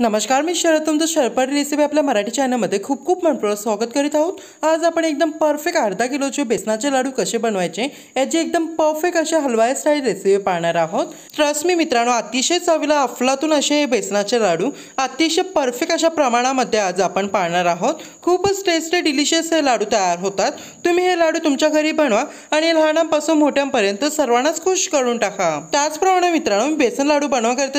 नमस्कार मी शरद तुमचं शरपड रेसिपी आपल्या मराठी चॅनलमध्ये खूप खूप मनपूर्वक स्वागत करीत आहोत आज आपण एकदम परफेक्ट अर्धा किलोचे बेसनाचे लाडू कसे बनवायचे याची एकदम परफेक्ट अशा हलवाई स्टाईल रेसिपी पाहणार आहोत ट्रस्ट मी मित्रांनो अतिशय चवीला अफलातून असे हे बेसनाचे लाडू अतिशय परफेक्ट अशा प्रमाणामध्ये आज आपण पाहणार आहोत खूपच टेस्टी डिलिशियस हे लाडू तयार होतात तुम्ही हे लाडू तुमच्या घरी बनवा आणि लहानांपासून मोठ्यांपर्यंत सर्वांनाच खुश करून टाका त्याचप्रमाणे मित्रांनो बेसन लाडू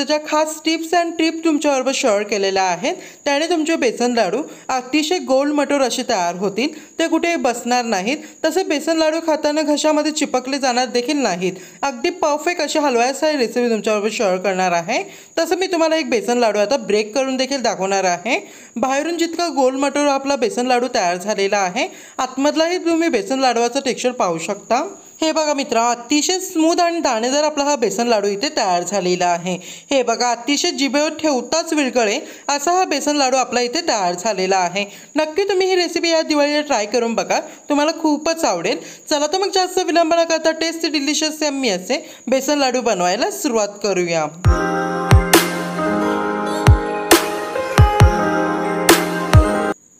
ज्या खास टिप्स अँड ट्रिप तुमच्याबरोबर शेअर केलेला आहेत त्याने तुमचे बेसन लाडू अतिशय गोल्ड मटोर असे तयार होतील ते कुठे बसणार नाहीत तसे बेसन लाडू खाताना घशामध्ये चिपकले जाणार देखील नाहीत अगदी परफेक्ट अशी आहे रेसिपी तुमच्याबरोबर शेअर करणार आहे तसं मी तुम्हाला एक बेसन लाडू आता ब्रेक करून देखील दाखवणार आहे बाहेरून जितका गोल्ड मटोर आपला बेसन लाडू तयार झालेला आहे आतमधलाही तुम्ही बेसन लाडवाचं टेक्स्चर पाहू शकता हे बघा मित्र अतिशय स्मूद आणि दाणेदार आपला हा बेसन लाडू इथे तयार झालेला आहे हे बघा अतिशय जिभेवर ठेवताच विरगळे असा हा बेसन लाडू आपला इथे तयार झालेला आहे नक्की तुम्ही ही रेसिपी या दिवाळीला ट्राय करून बघा तुम्हाला खूपच आवडेल चला तर मग जास्त विलंब न करता टेस्ट डिलिशियस यम्मी असे बेसन लाडू बनवायला सुरुवात करूया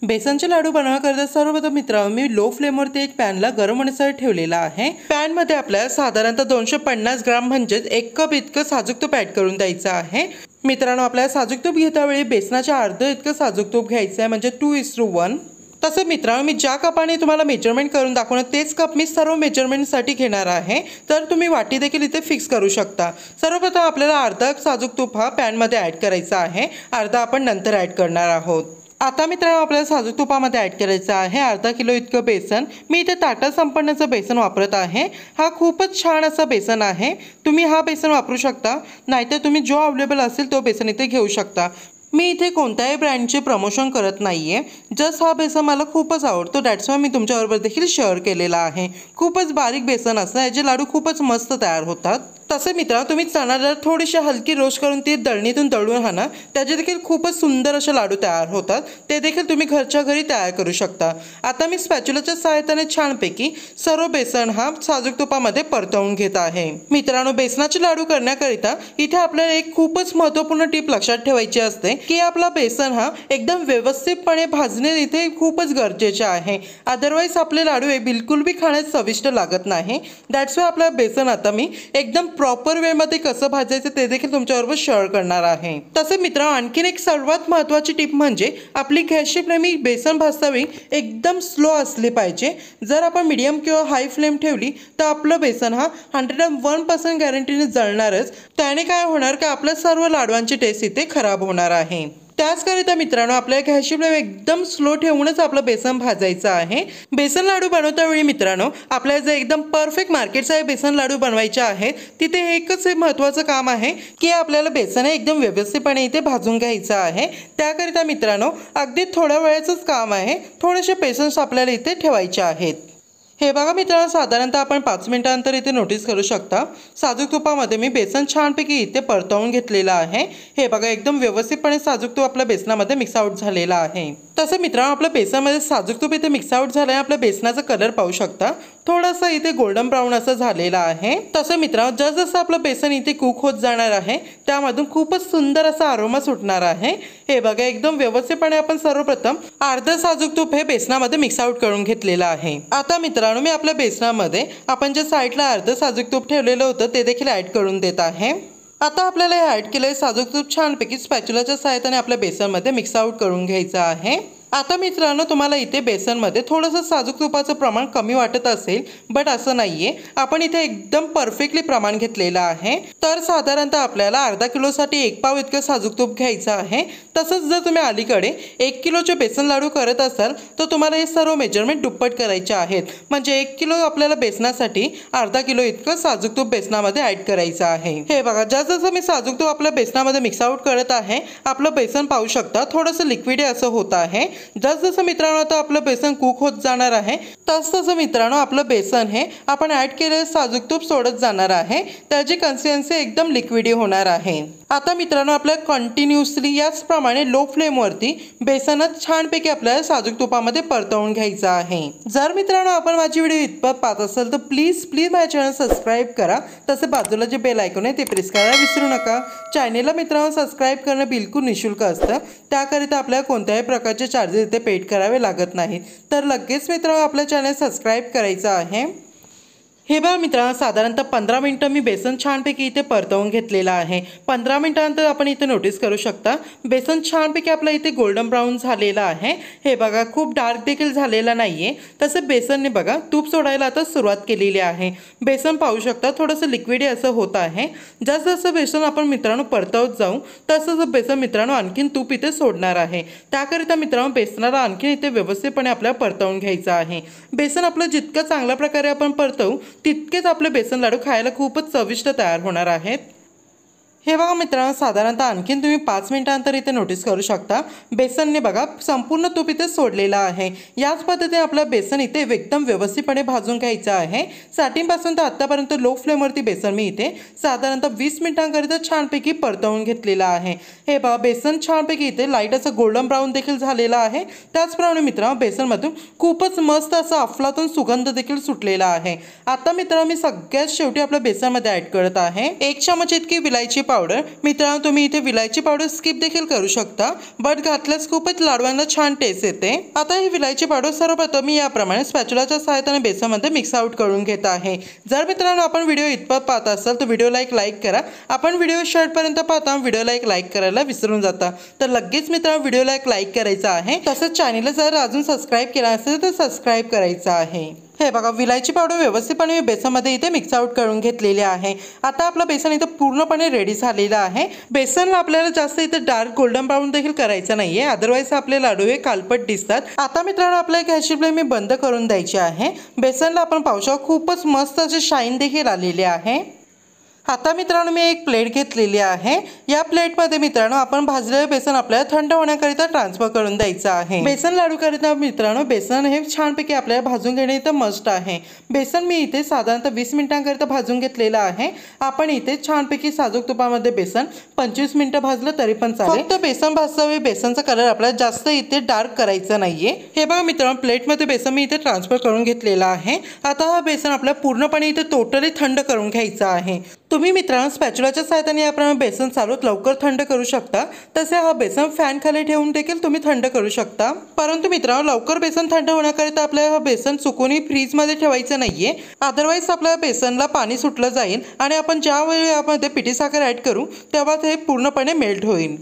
बेसनचे लाडू बनवण्याकरता सर्वप्रथम मित्रांनो मी लो फ्लेमवरती एक पॅनला गरम होण्यासाठी ठेवलेला आहे पॅनमध्ये आपल्याला साधारणतः दोनशे पन्नास ग्राम म्हणजेच एक कप इतकं साजूक तूप ॲड करून द्यायचं आहे मित्रांनो आपल्याला साजूक तूप घेतावेळी बेसनाच्या अर्ध इतकं साजूक तूप घ्यायचं आहे म्हणजे टू इस टू वन तसं मित्रांनो मी ज्या कपाने तुम्हाला मेजरमेंट करून दाखवणार तेच कप मी सर्व मेजरमेंटसाठी घेणार आहे तर तुम्ही वाटी देखील इथे फिक्स करू शकता सर्वप्रथम आपल्याला अर्धा साजूक तूप हा पॅनमध्ये ॲड करायचा आहे अर्धा आपण नंतर ॲड करणार आहोत आता मित्रांनो आपल्याला साजू तुपामध्ये ॲड करायचं आहे अर्धा किलो इतकं बेसन मी इथे ताटा संपन्नाचं बेसन वापरत आहे हा खूपच छान असा बेसन आहे तुम्ही हा बेसन वापरू शकता नाहीतर तुम्ही जो अवेलेबल असेल तो बेसन इथे घेऊ शकता मी इथे कोणत्याही ब्रँडचे प्रमोशन करत नाही आहे जस्ट हा बेसन मला खूपच आवडतो दॅट्स वाय मी तुमच्याबरोबर देखील शेअर केलेला आहे खूपच बारीक बेसन असतं याचे लाडू खूपच मस्त तयार होतात तसे मित्र तुम्ही चणाडाळ थोडीशी हलकी रोस्ट करून ती दळणीतून दळून हाना त्याचे देखील खूपच सुंदर असे लाडू तयार होतात ते देखील तुम्ही घरच्या घरी तयार करू शकता आता मी स्पॅच्युलाच्या सहाय्याने छानपैकी सर्व बेसन हा साजूक तुपामध्ये परतवून घेत आहे मित्रांनो बेसनाचे लाडू करण्याकरिता इथे आपल्याला एक खूपच महत्वपूर्ण टीप लक्षात ठेवायची असते की आपला बेसन हा एकदम व्यवस्थितपणे भाजणे इथे खूपच गरजेचे आहे अदरवाईज आपले लाडू हे बिलकुल बी खाण्यास चविष्ट लागत नाही दॅट्स वे आपला बेसन आता मी एकदम प्रॉपर मध्ये कसं भाजायचं ते देखील तुमच्याबरोबर शेअर करणार आहे तसे मित्र आणखीन एक सर्वात महत्त्वाची टिप म्हणजे आपली गॅसची फ्लेमी बेसन भाजतावी एकदम स्लो असली पाहिजे जर आपण मिडियम किंवा हाय फ्लेम ठेवली तर आपलं बेसन हा हंड्रेड अँड वन पर्सेंट गॅरंटीने जळणारच त्याने काय होणार का आपल्या सर्व लाडवांची टेस्ट इथे खराब होणार आहे त्याचकरिता मित्रांनो आपल्याला घ्यायची वेळ एकदम स्लो ठेवूनच आपलं बेसन भाजायचं आहे बेसन लाडू बनवता वेळी मित्रांनो आपल्याला जे एकदम परफेक्ट मार्केटचा आहे बेसन लाडू बनवायचे आहेत तिथे एकच हे महत्त्वाचं काम आहे की आपल्याला बेसन एकदम व्यवस्थितपणे इथे भाजून घ्यायचं आहे त्याकरिता मित्रांनो अगदी थोड्या वेळेचंच काम आहे थोडेसे बेसन्स आपल्याला इथे ठेवायचे आहेत हे बघा मित्रांनो साधारणतः आपण पाच मिनटानंतर इथे नोटीस करू शकता साजूक तुपामध्ये मी बेसन छानपैकी इथे परतवून घेतलेलं आहे हे बघा एकदम व्यवस्थितपणे साजूक तूप आपल्या बेसनामध्ये मिक्स आउट झालेला आहे तसं मित्रांनो आपल्या बेसनमध्ये साजूक तूप इथे मिक्स आउट झालं आहे आपल्या बेसनाचा कलर पाहू शकता थोडासा इथे गोल्डन ब्राऊन असं झालेला आहे तसं मित्रांनो जसजसं आपलं बेसन इथे कुक होत जाणार आहे त्यामधून खूपच सुंदर असा आरोमा सुटणार आहे हे बघा एकदम व्यवस्थितपणे आपण सर्वप्रथम अर्ध साजूक तूप हे बेसनामध्ये मिक्स आउट करून घेतलेलं आहे आता मित्रांनो मी आपल्या बेसनामध्ये आपण जे साईडला अर्ध साजूक तूप ठेवलेलं होतं ते देखील ऍड करून देत आहे आता आपल्याला हे ॲड केलेलं साजूक तूप छानपैकी स्पॅच्युलाच्या सहाय्याने आपल्या बेसनमध्ये मिक्स आउट करून घ्यायचं आहे आता मित्रांनो तुम्हाला इथे बेसनमध्ये थोडंसं साजूक तुपाचं प्रमाण कमी वाटत असेल बट असं नाही आहे आपण इथे एकदम परफेक्टली प्रमाण घेतलेलं आहे तर साधारणतः आपल्याला अर्धा किलोसाठी एक पाव इतकं साजूक तूप घ्यायचं आहे तसंच जर तुम्ही अलीकडे एक किलोचे बेसन लाडू करत असाल तर तुम्हाला हे सर्व मेजरमेंट दुप्पट करायचे आहेत म्हणजे एक किलो आपल्याला बेसनासाठी अर्धा किलो इतकं साजूक तूप बेसनामध्ये ॲड करायचं आहे हे बघा जसं जसं मी साजूक तूप आपल्या बेसनामध्ये मिक्स करत आहे आपलं बेसन पाहू शकता थोडंसं लिक्विड असं होत आहे जसजसं मित्रांनो आता आपलं बेसन कुक होत जाणार आहे तसं मित्रांनो आपलं बेसन हे आपण ऍड केलेलं साजूक तूप सोडत जाणार आहे त्याची कन्सिस्टन्सी एकदम लिक्विडी होणार आहे आता मित्रांनो आपल्याला कंटिन्युअसली याचप्रमाणे लो फ्लेमवरती बेसनच छानपैकी आपल्याला साजूक तुपामध्ये परतवून घ्यायचं आहे जर मित्रांनो आपण माझी व्हिडिओ इतपत पाहत असेल तर प्लीज प्लीज माझ्या चॅनल सबस्क्राईब करा तसे बाजूला जे बेल ऐकून आहे ते प्रेस करायला विसरू नका चॅनेलला मित्रांनो सबस्क्राईब करणं बिलकुल निशुल्क असतं त्याकरिता आपल्याला कोणत्याही प्रकारचे चार्जेस इथे पेड करावे लागत नाहीत तर लगेच मित्रांनो आपल्या चॅनल सबस्क्राईब करायचं आहे हे बघा मित्रांनो साधारणतः पंधरा मिनटं मी बेसन छानपैकी इथे परतवून घेतलेलं आहे पंधरा मिनटानंतर आपण इथे नोटीस करू शकता बेसन छानपैकी आपलं इथे गोल्डन ब्राऊन झालेलं आहे हे बघा खूप डार्क देखील झालेलं नाही आहे तसं बेसनने बघा तूप सोडायला आता सुरुवात केलेली आहे बेसन पाहू शकता थोडंसं लिक्विडी असं होत आहे जसं जसं बेसन आपण मित्रांनो परतवत जाऊ तसं जसं बेसन मित्रांनो आणखीन तूप इथे सोडणार आहे त्याकरिता मित्रांनो बेसनाला आणखीन इथे व्यवस्थितपणे आपल्याला परतवून घ्यायचं आहे बेसन आपलं जितकं चांगल्या प्रकारे आपण परतवू तितकेच आपले बेसन लाडू खायला खूपच चविष्ट तयार होणार आहेत हे बघा मित्रांनो साधारणतः आणखीन तुम्ही पाच मिनिटांतर इथे नोटीस करू शकता बेसनने बघा संपूर्ण तूप इथे सोडलेला आहे याच पद्धतीने आपलं बेसन इथे एकदम व्यवस्थितपणे भाजून घ्यायचं आहे स्टार्टिंगपासून तर आत्तापर्यंत लो फ्लेमवरती बेसन मी इथे साधारणतः वीस मिनिटांकरिता छानपैकी परतवून घेतलेला आहे हे बघा बेसन छानपैकी इथे लाईट असं गोल्डन ब्राऊन देखील झालेला आहे त्याचप्रमाणे मित्रांनो बेसनमधून खूपच मस्त असं अफलातून सुगंध देखील सुटलेला आहे आता मित्रांनो मी सगळ्यात शेवटी आपल्या बेसनमध्ये ॲड करत आहे एक चमच इतकी विलायची पावडर मित्रांनो तुम्ही इथे विलायची पावडर स्किप देखील करू शकता बट घातल्यास खूपच लाडवांना छान टेस्ट येते आता ही विलायची पावडर सर्वप्रथम मी याप्रमाणे स्पॅच्युलाच्या सहाय्याने बेसनमध्ये मिक्स आउट करून घेत आहे जर मित्रांनो आपण व्हिडिओ इतपत पाहत असाल तर व्हिडिओला एक लाईक करा आपण व्हिडिओ शर्टपर्यंत पाहता व्हिडिओला एक लाईक करायला विसरून जाता तर लगेच मित्रांनो व्हिडिओला एक लाईक करायचा आहे तसंच चॅनेलला जर अजून सबस्क्राईब केला असेल तर सबस्क्राईब करायचं आहे हे बघा विलायची पावडर व्यवस्थितपणे मी बेसनमध्ये इथे मिक्स आउट करून घेतलेली आहे आता आपलं बेसन इथं पूर्णपणे रेडी झालेलं आहे बेसनला आपल्याला जास्त इथे डार्क गोल्डन ब्राऊन देखील करायचं नाहीये अदरवाईज आपले लाडू हे कालपट दिसतात आता मित्रांनो आपल्या गॅसची फ्लेम मी बंद करून द्यायची आहे बेसनला आपण पाहू खूपच मस्त असे शाईन देखील आलेले आहे आता मित्रांनो मी एक प्लेट घेतलेली आहे या प्लेटमध्ये मित्रांनो आपण भाजलेलं बेसन आपल्याला थंड होण्याकरिता ट्रान्सफर करून द्यायचं आहे बेसन लाडूकरिता मित्रांनो बेसन हे छानपैकी आपल्याला भाजून घेणे इथं मस्ट आहे बेसन मी इथे साधारणतः वीस मिनिटांकरिता भाजून घेतलेलं आहे आपण इथे छानपैकी साजूक तुपामध्ये बेसन पंचवीस मिनिटं भाजलं तरी पण चालेल तर बेसन भाजतावे बेसनचा कलर आपल्याला जास्त इथे डार्क करायचा नाहीये हे बघा मित्रांनो प्लेटमध्ये बेसन मी इथे ट्रान्सफर करून घेतलेला आहे आता हा बेसन आपल्याला पूर्णपणे इथे टोटली थंड करून घ्यायचा आहे तुम्ही मित्रांनो स्पॅच्युलाच्या सहाय्याने याप्रमाणे बेसन चालवत लवकर थंड करू शकता तसे हा बेसन फॅन खाली ठेवून देखील तुम्ही थंड करू शकता परंतु मित्रांनो लवकर बेसन थंड होण्याकरिता आपल्याला हा बेसन चुकूनही फ्रीजमध्ये ठेवायचं नाहीये अदरवाईज आपल्या बेसनला पाणी सुटलं जाईल आणि आपण ज्यावेळी यामध्ये पिठी साखर ॲड करू तेव्हा ते पूर्णपणे मेल्ट होईल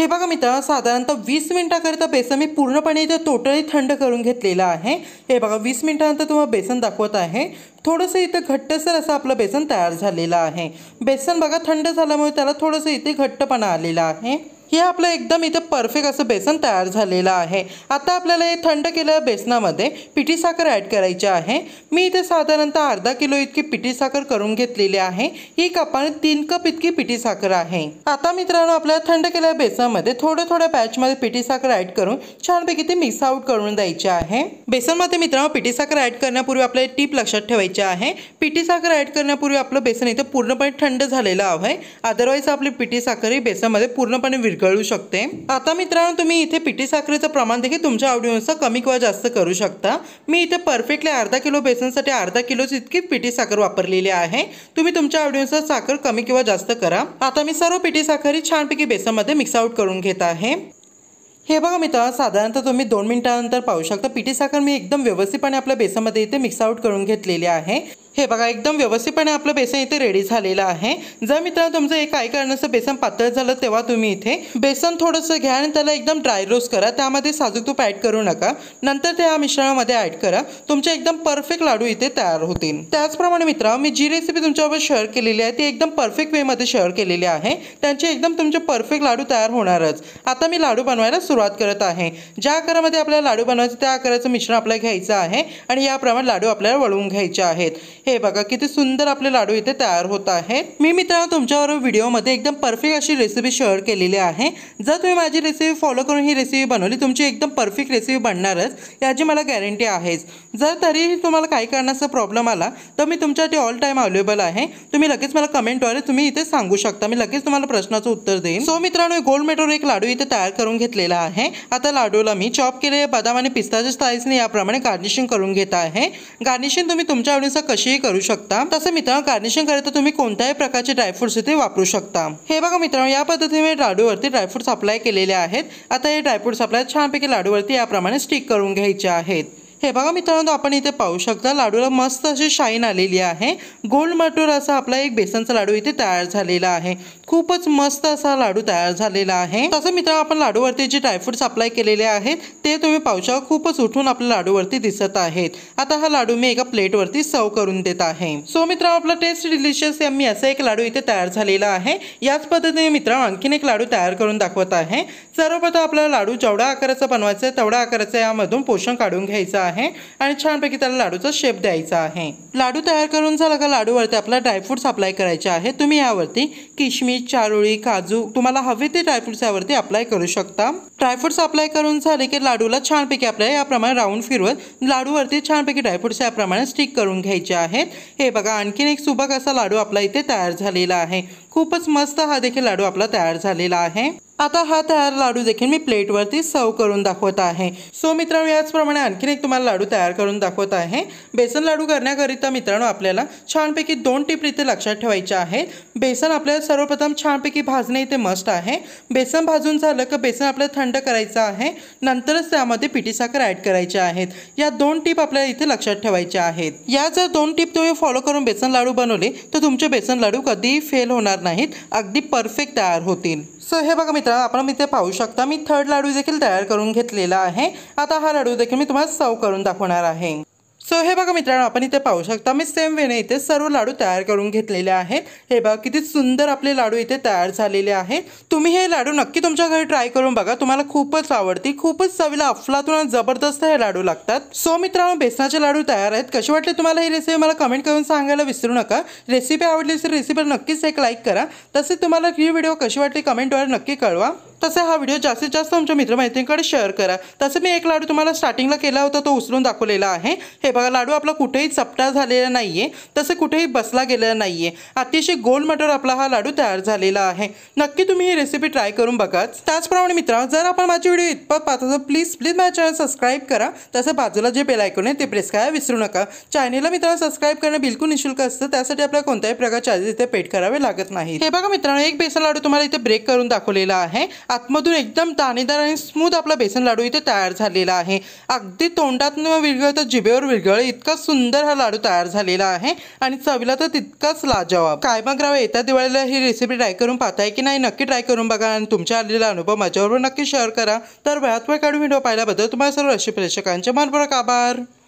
हे बघा मित्र साधारणतः वीस मिनटाकरिता बेसन मी पूर्णपणे इथे टोटली थंड करून घेतलेलं आहे हे बघा वीस मिनटानंतर तुम्हाला बेसन दाखवत आहे थोडंसं इथं घट्टसर असं आपलं बेसन तयार झालेलं आहे बेसन बघा थंड झाल्यामुळे त्याला थोडंसं इथे घट्टपणा आलेला आहे हे आपलं एकदम इथं परफेक्ट असं बेसन तयार झालेलं आहे आता आपल्याला हे थंड केलेल्या बेसनामध्ये पिठी साखर ॲड करायची आहे मी इथे साधारणतः अर्धा किलो इतकी पिठी साखर करून घेतलेली आहे ही कपाने तीन कप इतकी पिठी साखर आहे आता मित्रांनो आपल्या थंड केलेल्या बेसनामध्ये थोड्या थोड्या बॅचमध्ये पिठी साखर ॲड करून छानपैकी ते मिक्स आउट करून द्यायचे आहे बेसनमध्ये मित्रांनो पिठी साखर ॲड करण्यापूर्वी आपल्याला टीप लक्षात ठेवायची आहे पिठी साखर ॲड करण्यापूर्वी आपलं बेसन इथं पूर्णपणे थंड झालेलं आहे अदरवाईज आपली पिठी साखर ही बेसनमध्ये पूर्णपणे विर विरघळू शकते आता मित्रांनो तुम्ही इथे पिठी साखरेचं प्रमाण देखील तुमच्या आवडीनुसार कमी किंवा जास्त करू शकता मी इथे परफेक्टली अर्धा किलो बेसनसाठी अर्धा किलो इतकी पिठी साखर वापरलेली आहे तुम्ही तुमच्या आवडीनुसार साखर कमी किंवा जास्त करा आता मी सर्व पिठी साखर ही छानपैकी बेसनमध्ये मिक्स आउट करून घेत आहे हे बघा मित्र साधारणतः तुम्ही दोन मिनिटानंतर पाहू शकता पिठी साखर मी एकदम व्यवस्थितपणे आपल्या बेसनमध्ये इथे मिक्स आउट करून घेतलेली आहे हे बघा एकदम व्यवस्थितपणे आपलं बेसन इथे रेडी झालेलं आहे जर मित्रांनो तुमचं एक काय करण्याचं बेसन पातळ झालं तेव्हा तुम्ही इथे बेसन थोडंसं घ्या आणि त्याला एकदम ड्राय रोस्ट करा त्यामध्ये साजूक तूप ॲड करू नका नंतर ते मिश्रणामध्ये ॲड करा तुमचे एकदम परफेक्ट लाडू इथे तयार होतील त्याचप्रमाणे मित्रांनो मी जी रेसिपी तुमच्याबरोबर शेअर केलेली आहे ती एकदम परफेक्ट वेमध्ये शेअर केलेली आहे त्यांचे एकदम तुमचे परफेक्ट लाडू तयार होणारच आता मी लाडू बनवायला सुरुवात करत आहे ज्या आकारामध्ये आपल्याला लाडू बनवायचे त्या आकाराचं मिश्रण आपल्याला घ्यायचं आहे आणि याप्रमाणे लाडू आपल्याला वळवून घ्यायचे आहेत हे बघा किती सुंदर आपले लाडू इथे तयार होत आहेत मी मित्रांनो तुमच्यावर व्हिडिओमध्ये एकदम परफेक्ट अशी रेसिपी शेअर केलेली आहे जर तुम्ही माझी रेसिपी फॉलो करून ही रेसिपी बनवली तुमची एकदम परफेक्ट रेसिपी बनणारच याची मला गॅरंटी आहेच जर तरी तुम्हाला काही कारणाचा प्रॉब्लेम आला तर मी तुमच्यासाठी ऑल टाईम अवेलेबल आहे तुम्ही लगेच मला कमेंटद्वारे तुम्ही इथे सांगू शकता मी लगेच तुम्हाला प्रश्नाचं उत्तर देईन सो मित्रांनो गोल्ड मेटोर एक लाडू इथे तयार करून घेतलेला आहे आता लाडूला मी चॉप केलेले बदाम आणि पिस्ताच्या स्लाइसने याप्रमाणे गार्निशिंग करून घेत आहे गार्निशिंग तुम्ही तुमच्या आवडीनुसार कशी कशीही करू शकता तसं मित्रांनो गार्निशिंग करता तुम्ही कोणत्याही प्रकारचे ड्रायफ्रुट्स इथे वापरू शकता हे बघा मित्रांनो या पद्धतीने लाडूवरती ड्रायफ्रुट्स अप्लाय केलेले आहेत आता हे ड्रायफ्रुट्स आपल्याला छानपैकी लाडूवरती याप्रमाणे स्टिक करून घ्यायचे आहेत हे बघा मित्रांनो आपण इथे पाहू शकता लाडूला मस्त अशी शाईन आलेली आहे गोल्ड मटूर असा आपला एक बेसनचा लाडू इथे तयार झालेला आहे खूपच मस्त असा लाडू तयार झालेला आहे तसं मित्रांनो आपण लाडूवरती जे ड्रायफ्रुट्स अप्लाय केलेले आहेत ते तुम्ही पाहू शकता खूपच उठून आपल्या लाडूवरती दिसत आहेत आता हा लाडू मी एका प्लेटवरती सर्व करून देत आहे सो मित्रांनो आपला टेस्ट डिलिशियस मी असा एक लाडू इथे तयार झालेला आहे याच पद्धतीने मित्रांनो आणखीन एक लाडू तयार करून दाखवत आहे सर्वप्रथम आपला लाडू जेवढा आकाराचा बनवायचा आहे तेवढा आकाराचा यामधून पोषण काढून घ्यायचा आहे आहे आणि छानपैकी त्याला लाडूचा शेप द्यायचा आहे लाडू तयार करून झाला का लाडूवरती आपल्याला ड्रायफ्रुट्स अप्लाय करायचे आहे तुम्ही यावरती किशमिश चारोळी काजू तुम्हाला हवे ते ड्रायफ्रुट्स यावरती अप्लाय करू शकता ड्रायफ्रुट्स अप्लाय करून झाले की लाडूला छानपैकी आपल्याला याप्रमाणे राऊंड फिरवत लाडूवरती छानपैकी ड्रायफ्रुट्स याप्रमाणे स्टिक करून घ्यायचे आहेत हे बघा आणखीन एक सुबक असा लाडू आपला इथे तयार झालेला आहे खूपच मस्त हा देखील लाडू आपला तयार झालेला आहे आता हा तयार लाडू देखील मी प्लेटवरती सर्व करून दाखवत आहे सो मित्रांनो याचप्रमाणे आणखीन एक तुम्हाला लाडू तयार करून दाखवत आहे बेसन लाडू करण्याकरिता मित्रांनो आपल्याला छानपैकी दोन टिप इथे लक्षात ठेवायचे आहेत बेसन आपल्याला सर्वप्रथम छानपैकी भाजणे इथे मस्ट आहे बेसन भाजून झालं की बेसन आपल्याला थंड करायचं आहे नंतरच त्यामध्ये पिठी साखर ॲड करायचे आहेत या दोन टिप आपल्याला इथे लक्षात ठेवायच्या आहेत या जर दोन टिप तुम्ही फॉलो करून बेसन लाडू बनवले तर तुमचे बेसन लाडू कधीही फेल होणार होणार नाहीत अगदी परफेक्ट तयार होतील सो हे बघा मित्रांनो आपण इथे पाहू शकता मी थर्ड लाडू देखील तयार करून घेतलेला आहे आता हा लाडू देखील मी तुम्हाला सर्व करून दाखवणार आहे सो हे बघा मित्रांनो आपण इथे पाहू शकता मी सेम वेने इथे सर्व लाडू तयार करून घेतलेले आहेत हे बघा किती सुंदर आपले लाडू इथे तयार झालेले आहेत तुम्ही हे लाडू नक्की तुमच्या घरी ट्राय करून बघा तुम्हाला खूपच आवडतील खूपच चवीला अफलातून जबरदस्त हे लाडू लागतात सो मित्रांनो बेसनाचे लाडू तयार आहेत कसे वाटले तुम्हाला ही रेसिपी मला कमेंट करून सांगायला विसरू नका रेसिपी आवडली तर रेसिपीवर नक्कीच एक लाईक करा तसेच तुम्हाला ही व्हिडिओ कशी वाटली कमेंटद्वारे नक्की कळवा तसे हा व्हिडिओ जास्तीत जास्त तुमच्या मित्रमैत्रिणींकडे शेअर करा तसं मी एक लाडू तुम्हाला स्टार्टिंगला केला होता तो उचलून दाखवलेला आहे हे बघा लाडू आपला कुठेही चपटा झालेला नाही तसे तसं कुठेही बसला गेलेला नाही अतिशय गोल मटर आपला हा लाडू तयार झालेला आहे नक्की तुम्ही ही रेसिपी ट्राय करून बघाच त्याचप्रमाणे मित्रांनो जर आपण माझी व्हिडिओ इतपत पाहत तर प्लीज प्लीज माझ्या चॅनल सबस्क्राईब करा तसं बाजूला जे बेल ऐकून आहे ते प्रेस करायला विसरू नका चॅनेलला मित्रांनो सबस्क्राईब करणं बिलकुल निशुल्क असतं त्यासाठी आपल्याला कोणत्याही प्रकारचे चार्जेस इथे पेड करावे लागत नाही हे बघा मित्रांनो एक बेसन लाडू तुम्हाला इथे ब्रेक करून दाखवलेला आहे आतमधून एकदम दाणेदार आणि स्मूथ आपला बेसन लाडू इथे तयार झालेला आहे अगदी तोंडात विरगळ तर जिभेवर विरघळ इतका सुंदर हा लाडू तयार झालेला आहे आणि चवीला तर तितकाच लाजवाब काय मग राव येत्या दिवाळीला ही रेसिपी ट्राय करून पाहताय की नाही नक्की ट्राय करून बघा आणि तुमच्या आलेला अनुभव माझ्याबरोबर नक्की शेअर करा तर वेळात वेळ काढून व्हिडिओ पाहिल्याबद्दल तुम्हाला सर्व अशी प्रेक्षकांचे मनपूर्वक आभार